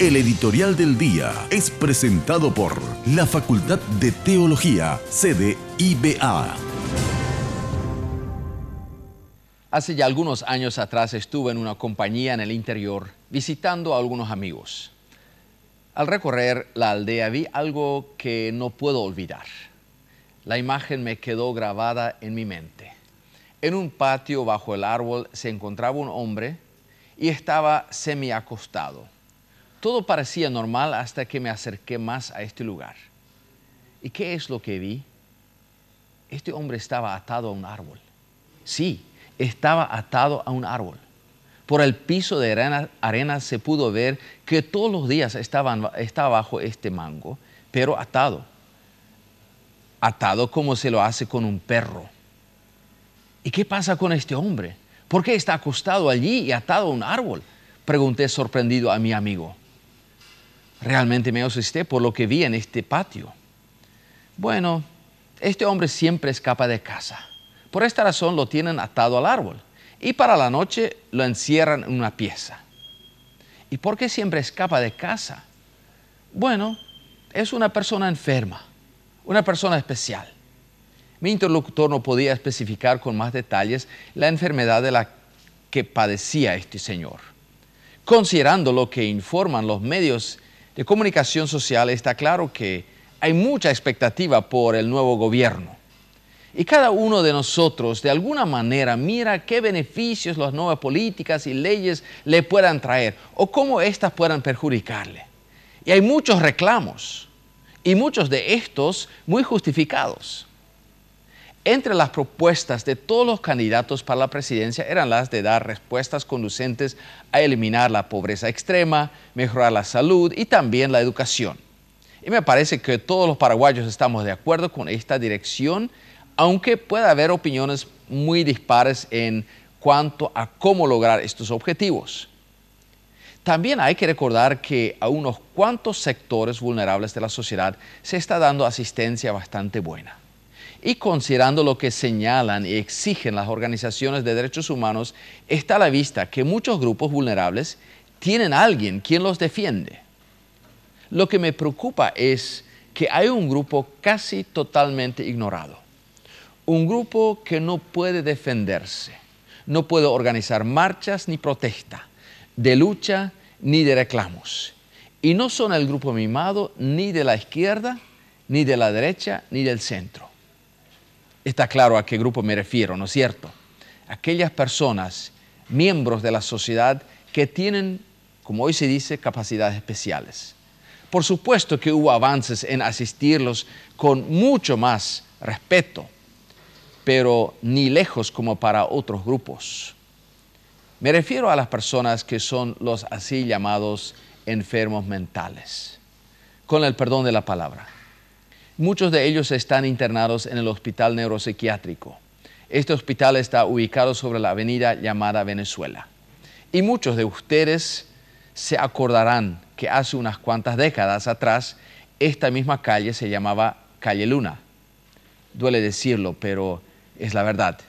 El editorial del día es presentado por la Facultad de Teología, sede IBA. Hace ya algunos años atrás estuve en una compañía en el interior visitando a algunos amigos. Al recorrer la aldea vi algo que no puedo olvidar. La imagen me quedó grabada en mi mente. En un patio bajo el árbol se encontraba un hombre y estaba semiacostado todo parecía normal hasta que me acerqué más a este lugar. ¿Y qué es lo que vi? Este hombre estaba atado a un árbol. Sí, estaba atado a un árbol. Por el piso de arena, se pudo ver que todos los días estaba bajo este mango, pero atado. Atado como se lo hace con un perro. ¿Y qué pasa con este hombre? ¿Por qué está acostado allí y atado a un árbol? Pregunté sorprendido a mi amigo. Realmente me asusté por lo que vi en este patio. Bueno, este hombre siempre escapa de casa. Por esta razón lo tienen atado al árbol y para la noche lo encierran en una pieza. ¿Y por qué siempre escapa de casa? Bueno, es una persona enferma, una persona especial. Mi interlocutor no podía especificar con más detalles la enfermedad de la que padecía este señor. Considerando lo que informan los medios de Comunicación Social está claro que hay mucha expectativa por el nuevo gobierno. Y cada uno de nosotros, de alguna manera, mira qué beneficios las nuevas políticas y leyes le puedan traer o cómo éstas puedan perjudicarle. Y hay muchos reclamos y muchos de estos muy justificados. Entre las propuestas de todos los candidatos para la presidencia eran las de dar respuestas conducentes a eliminar la pobreza extrema, mejorar la salud y también la educación. Y me parece que todos los paraguayos estamos de acuerdo con esta dirección, aunque pueda haber opiniones muy dispares en cuanto a cómo lograr estos objetivos. También hay que recordar que a unos cuantos sectores vulnerables de la sociedad se está dando asistencia bastante buena y considerando lo que señalan y exigen las organizaciones de derechos humanos, está a la vista que muchos grupos vulnerables tienen a alguien quien los defiende. Lo que me preocupa es que hay un grupo casi totalmente ignorado, un grupo que no puede defenderse, no puede organizar marchas ni protesta, de lucha ni de reclamos. Y no son el grupo mimado ni de la izquierda, ni de la derecha, ni del centro está claro a qué grupo me refiero, ¿no es cierto? Aquellas personas, miembros de la sociedad, que tienen, como hoy se dice, capacidades especiales. Por supuesto que hubo avances en asistirlos con mucho más respeto, pero ni lejos como para otros grupos. Me refiero a las personas que son los así llamados enfermos mentales, con el perdón de la palabra Muchos de ellos están internados en el Hospital Neuropsiquiátrico. Este hospital está ubicado sobre la avenida llamada Venezuela. Y muchos de ustedes se acordarán que hace unas cuantas décadas atrás esta misma calle se llamaba Calle Luna. Duele decirlo, pero es la verdad.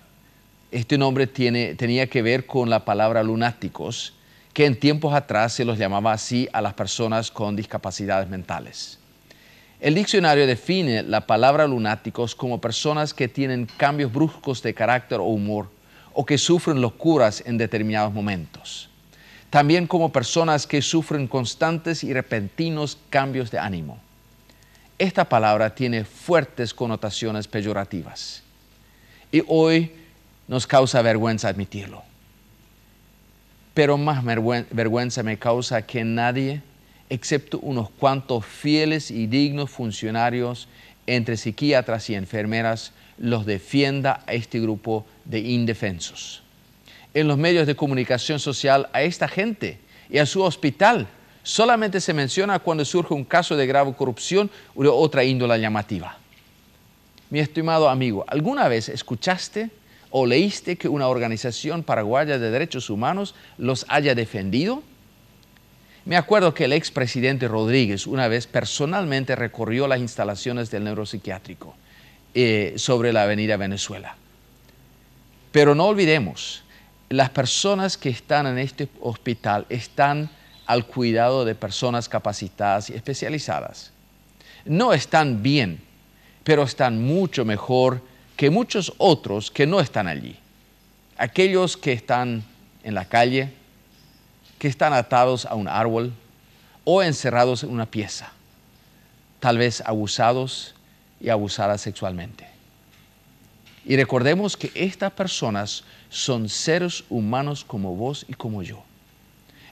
Este nombre tiene, tenía que ver con la palabra lunáticos, que en tiempos atrás se los llamaba así a las personas con discapacidades mentales. El diccionario define la palabra lunáticos como personas que tienen cambios bruscos de carácter o humor o que sufren locuras en determinados momentos. También como personas que sufren constantes y repentinos cambios de ánimo. Esta palabra tiene fuertes connotaciones peyorativas y hoy nos causa vergüenza admitirlo. Pero más vergüenza me causa que nadie excepto unos cuantos fieles y dignos funcionarios entre psiquiatras y enfermeras, los defienda a este grupo de indefensos. En los medios de comunicación social a esta gente y a su hospital solamente se menciona cuando surge un caso de grave corrupción u otra índola llamativa. Mi estimado amigo, ¿alguna vez escuchaste o leíste que una organización paraguaya de derechos humanos los haya defendido? Me acuerdo que el expresidente Rodríguez una vez personalmente recorrió las instalaciones del neuropsiquiátrico eh, sobre la avenida Venezuela. Pero no olvidemos, las personas que están en este hospital están al cuidado de personas capacitadas y especializadas. No están bien, pero están mucho mejor que muchos otros que no están allí. Aquellos que están en la calle, que están atados a un árbol o encerrados en una pieza, tal vez abusados y abusadas sexualmente. Y recordemos que estas personas son seres humanos como vos y como yo.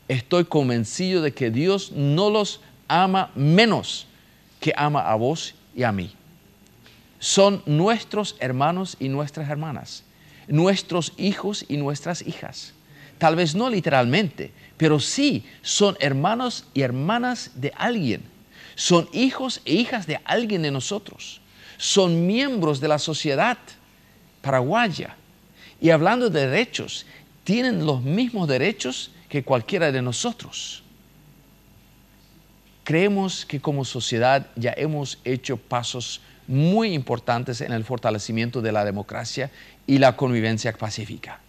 Estoy convencido de que Dios no los ama menos que ama a vos y a mí. Son nuestros hermanos y nuestras hermanas, nuestros hijos y nuestras hijas. Tal vez no literalmente, pero sí son hermanos y hermanas de alguien. Son hijos e hijas de alguien de nosotros. Son miembros de la sociedad paraguaya. Y hablando de derechos, tienen los mismos derechos que cualquiera de nosotros. Creemos que como sociedad ya hemos hecho pasos muy importantes en el fortalecimiento de la democracia y la convivencia pacífica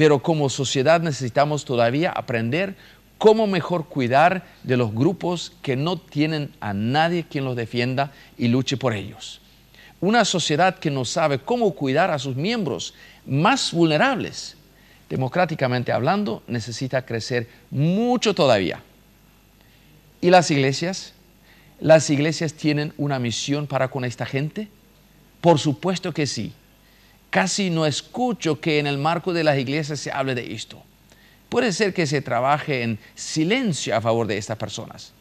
pero como sociedad necesitamos todavía aprender cómo mejor cuidar de los grupos que no tienen a nadie quien los defienda y luche por ellos. Una sociedad que no sabe cómo cuidar a sus miembros más vulnerables, democráticamente hablando, necesita crecer mucho todavía. ¿Y las iglesias? ¿Las iglesias tienen una misión para con esta gente? Por supuesto que sí. Casi no escucho que en el marco de las iglesias se hable de esto. Puede ser que se trabaje en silencio a favor de estas personas.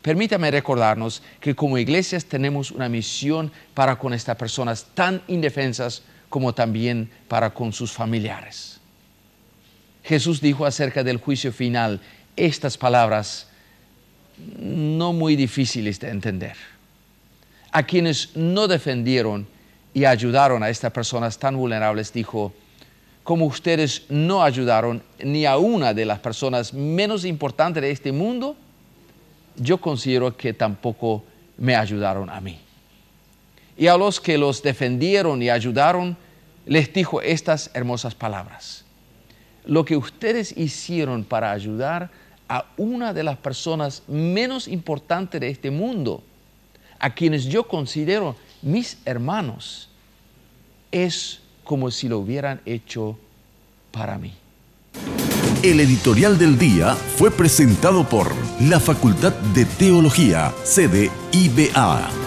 Permítame recordarnos que como iglesias tenemos una misión para con estas personas tan indefensas como también para con sus familiares. Jesús dijo acerca del juicio final estas palabras no muy difíciles de entender. A quienes no defendieron y ayudaron a estas personas tan vulnerables, dijo, como ustedes no ayudaron ni a una de las personas menos importantes de este mundo, yo considero que tampoco me ayudaron a mí. Y a los que los defendieron y ayudaron, les dijo estas hermosas palabras. Lo que ustedes hicieron para ayudar a una de las personas menos importantes de este mundo, a quienes yo considero mis hermanos, es como si lo hubieran hecho para mí. El editorial del día fue presentado por la Facultad de Teología, sede IBA.